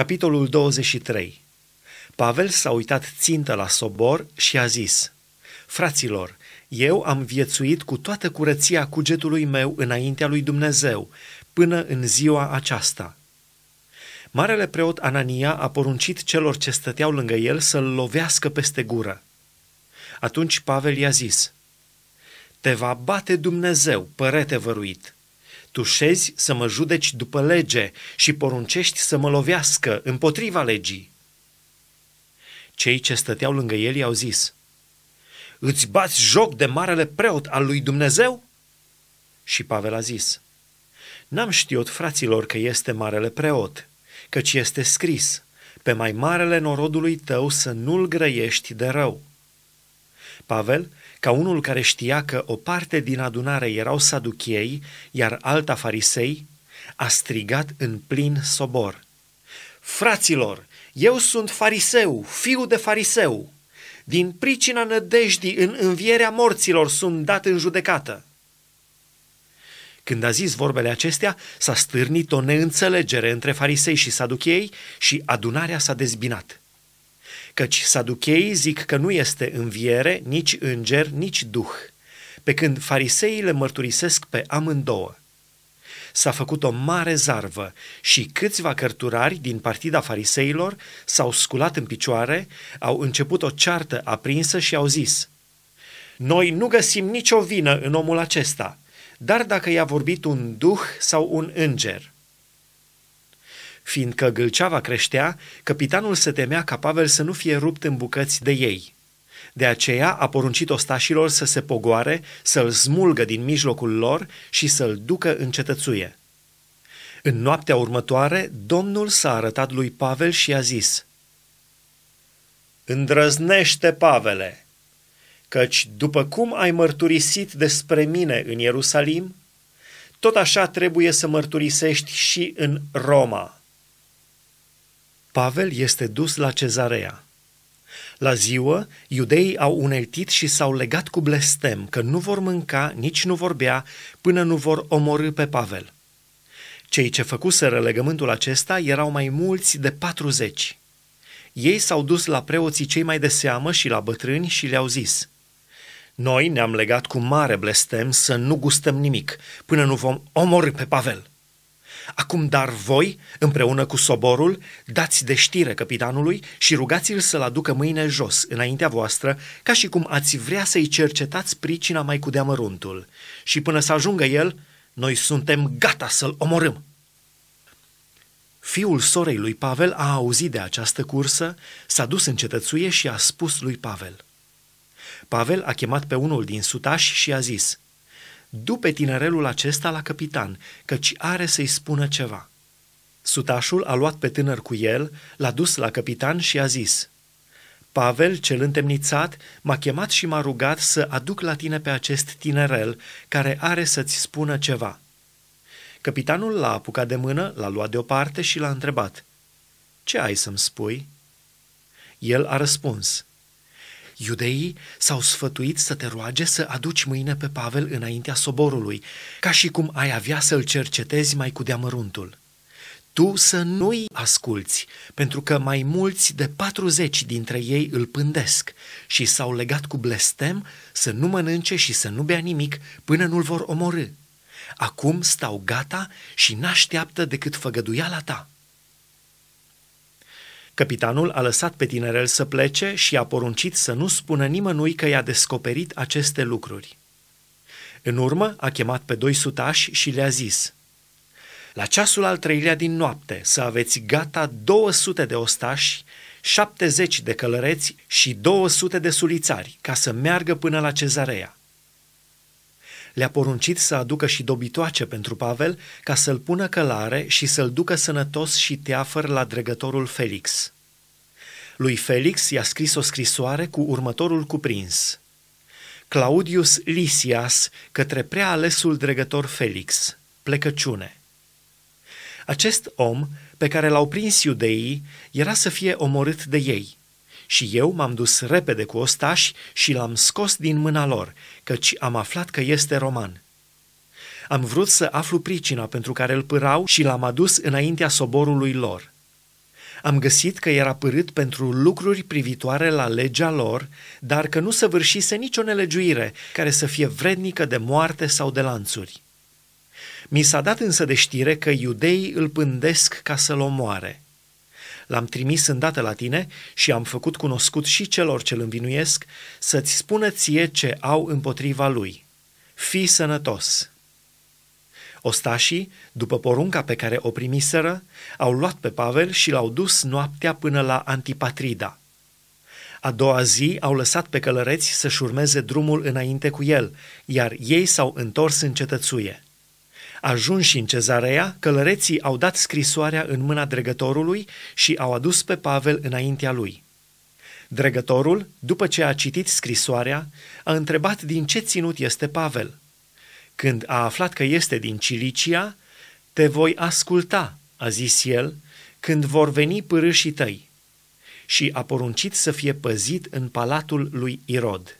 Capitolul 23 Pavel s-a uitat țintă la sobor și a zis, Fraților, eu am viețuit cu toată curăția cugetului meu înaintea lui Dumnezeu, până în ziua aceasta. Marele preot Anania a poruncit celor ce stăteau lângă el să-l lovească peste gură. Atunci Pavel i-a zis, Te va bate Dumnezeu, părete văruit! Tu șezi să mă judeci după lege și poruncești să mă lovească împotriva legii. Cei ce stăteau lângă el i-au zis, Îți bați joc de marele preot al lui Dumnezeu? Și Pavel a zis, N-am știut fraților că este marele preot, căci este scris, pe mai marele norodului tău să nu-l grăiești de rău. Pavel, ca unul care știa că o parte din adunare erau saduchei, iar alta farisei, a strigat în plin sobor. Fraților, eu sunt fariseu, fiu de fariseu. Din pricina nădejdii în învierea morților sunt dat în judecată. Când a zis vorbele acestea, s-a stârnit o neînțelegere între farisei și saduchei și adunarea s-a dezbinat căci saducheii zic că nu este înviere, nici înger, nici duh, pe când fariseii le mărturisesc pe amândouă. S-a făcut o mare zarvă și câțiva cărturari din partida fariseilor s-au sculat în picioare, au început o ceartă aprinsă și au zis – noi nu găsim nicio vină în omul acesta, dar dacă i-a vorbit un duh sau un înger. Fiindcă gâlceava creștea, capitanul se temea ca Pavel să nu fie rupt în bucăți de ei. De aceea a poruncit ostașilor să se pogoare, să-l smulgă din mijlocul lor și să-l ducă în cetățuie. În noaptea următoare, Domnul s-a arătat lui Pavel și a zis, Îndrăznește, Pavele, căci după cum ai mărturisit despre mine în Ierusalim, tot așa trebuie să mărturisești și în Roma. Pavel este dus la cezarea. La ziua, iudeii au uneltit și s-au legat cu blestem că nu vor mânca, nici nu vor bea, până nu vor omorâ pe Pavel. Cei ce făcuseră legământul acesta erau mai mulți de patruzeci. Ei s-au dus la preoții cei mai de seamă și la bătrâni și le-au zis, Noi ne-am legat cu mare blestem să nu gustăm nimic până nu vom omorâ pe Pavel.” Acum dar voi, împreună cu soborul, dați de știre capitanului și rugați-l să-l aducă mâine jos, înaintea voastră, ca și cum ați vrea să-i cercetați pricina mai cu deamăruntul. Și până să ajungă el, noi suntem gata să-l omorâm. Fiul sorei lui Pavel a auzit de această cursă, s-a dus în cetățuie și a spus lui Pavel. Pavel a chemat pe unul din sutași și a zis – dupe tinerelul acesta la capitan, căci are să-i spună ceva. Sutașul a luat pe tânăr cu el, l-a dus la capitan și a zis, Pavel, cel întemnițat, m-a chemat și m-a rugat să aduc la tine pe acest tinerel care are să-ți spună ceva. Capitanul l-a apucat de mână, l-a luat deoparte și l-a întrebat, Ce ai să-mi spui?" El a răspuns, Iudeii s-au sfătuit să te roage să aduci mâine pe Pavel înaintea soborului, ca și cum ai avea să-l cercetezi mai cu deamăruntul. Tu să nu-i asculți, pentru că mai mulți de patruzeci dintre ei îl pândesc și s-au legat cu blestem să nu mănânce și să nu bea nimic până nu-l vor omorâ. Acum stau gata și n-așteaptă decât făgăduiala ta.” Capitanul a lăsat pe tinerel să plece și a poruncit să nu spună nimănui că i-a descoperit aceste lucruri. În urmă a chemat pe doi sutași și le-a zis La ceasul al treilea din noapte să aveți gata 200 de ostași, 70 de călăreți și 200 de sulițari ca să meargă până la cezarea le-a poruncit să aducă și dobitoace pentru Pavel ca să-l pună călare și să-l ducă sănătos și teafăr la dregătorul Felix. Lui Felix i-a scris o scrisoare cu următorul cuprins. Claudius Lysias către prealesul dregător Felix. Plecăciune. Acest om, pe care l-au prins iudeii, era să fie omorât de ei – și eu m-am dus repede cu ostași și l-am scos din mâna lor, căci am aflat că este roman. Am vrut să aflu pricina pentru care îl pârau și l-am adus înaintea soborului lor. Am găsit că era pârât pentru lucruri privitoare la legea lor, dar că nu săvârșise nicio nelegiuire care să fie vrednică de moarte sau de lanțuri. Mi s-a dat însă de știre că iudeii îl pândesc ca să-l omoare – L-am trimis îndată la tine și am făcut cunoscut și celor ce îl învinuiesc să-ți spună ție ce au împotriva lui. Fii sănătos! Ostașii, după porunca pe care o primiseră, au luat pe Pavel și l-au dus noaptea până la Antipatrida. A doua zi au lăsat pe călăreți să-și urmeze drumul înainte cu el, iar ei s-au întors în cetățuie. Ajunși în cezarea, călăreții au dat scrisoarea în mâna dregătorului și au adus pe Pavel înaintea lui. Dregătorul, după ce a citit scrisoarea, a întrebat din ce ținut este Pavel. Când a aflat că este din Cilicia, te voi asculta, a zis el, când vor veni pârâșii tăi. Și a poruncit să fie păzit în palatul lui Irod.